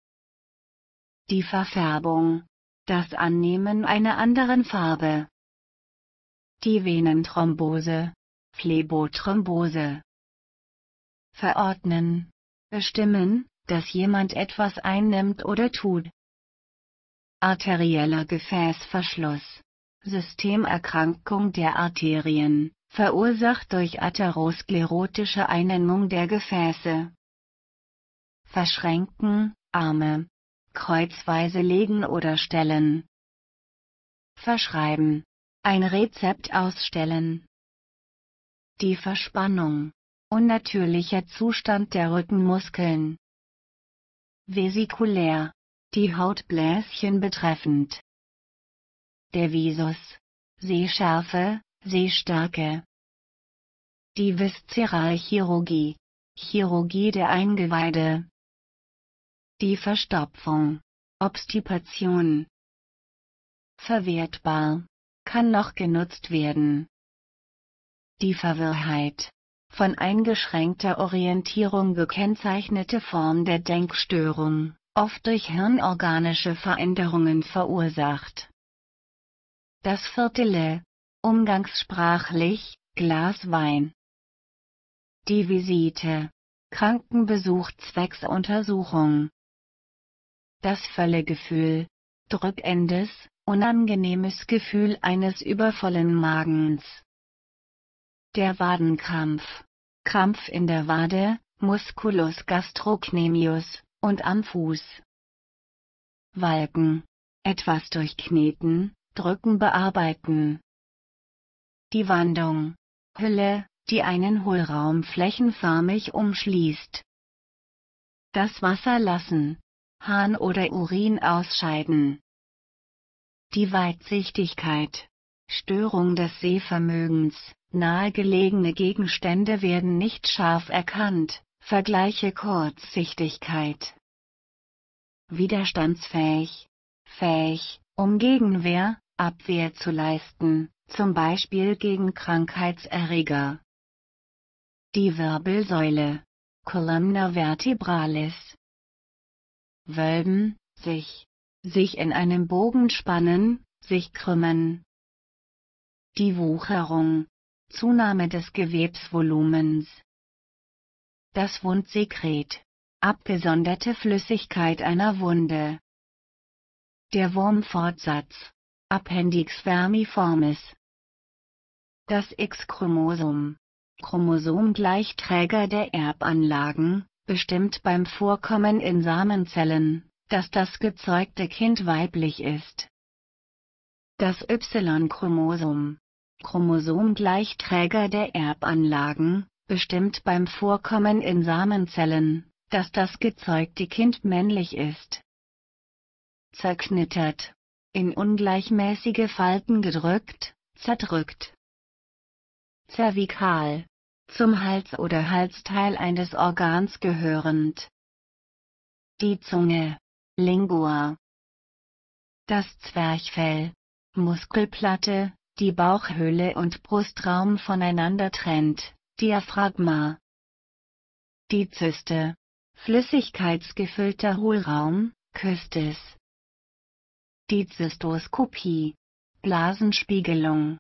die Verfärbung, das Annehmen einer anderen Farbe. Die Venenthrombose, Phlebothrombose. Verordnen, bestimmen, dass jemand etwas einnimmt oder tut. Arterieller Gefäßverschluss, Systemerkrankung der Arterien, verursacht durch atherosklerotische Einengung der Gefäße. Verschränken, Arme, kreuzweise legen oder stellen. Verschreiben. Ein Rezept ausstellen. Die Verspannung. Unnatürlicher Zustand der Rückenmuskeln. Vesikulär. Die Hautbläschen betreffend. Der Visus. Sehschärfe, Sehstärke. Die Viszeralchirurgie. Chirurgie der Eingeweide. Die Verstopfung. Obstipation. Verwertbar. Kann noch genutzt werden. Die Verwirrheit. Von eingeschränkter Orientierung gekennzeichnete Form der Denkstörung, oft durch hirnorganische Veränderungen verursacht. Das Viertele. Umgangssprachlich, Glas Wein. Die Visite. Krankenbesuch zwecks Untersuchung. Das Völlegefühl. Drückendes, unangenehmes Gefühl eines übervollen Magens. Der Wadenkrampf. Krampf in der Wade, Musculus gastrocnemius, und am Fuß. Walken. Etwas durchkneten, drücken bearbeiten. Die Wandung. Hülle, die einen Hohlraum flächenförmig umschließt. Das Wasser lassen, Harn oder Urin ausscheiden. Die Weitsichtigkeit. Störung des Sehvermögens. Nahegelegene Gegenstände werden nicht scharf erkannt. Vergleiche Kurzsichtigkeit. Widerstandsfähig. Fähig, um Gegenwehr, Abwehr zu leisten, zum Beispiel gegen Krankheitserreger. Die Wirbelsäule. Columna vertebralis wölben, sich, sich in einem Bogen spannen, sich krümmen. Die Wucherung, Zunahme des Gewebsvolumens. Das Wundsekret, abgesonderte Flüssigkeit einer Wunde. Der Wurmfortsatz, Appendix vermiformis. Das X-Chromosom, Chromosom gleich Träger der Erbanlagen, bestimmt beim Vorkommen in Samenzellen, dass das gezeugte Kind weiblich ist. Das Y-Chromosom Chromosom gleich Träger der Erbanlagen, bestimmt beim Vorkommen in Samenzellen, dass das gezeugte Kind männlich ist. Zerknittert. In ungleichmäßige Falten gedrückt, zerdrückt. Zervikal zum Hals oder Halsteil eines Organs gehörend. Die Zunge, Lingua, das Zwerchfell, Muskelplatte, die Bauchhöhle und Brustraum voneinander trennt, Diaphragma. Die Zyste, flüssigkeitsgefüllter Hohlraum, Kystis. Die Zystoskopie, Blasenspiegelung.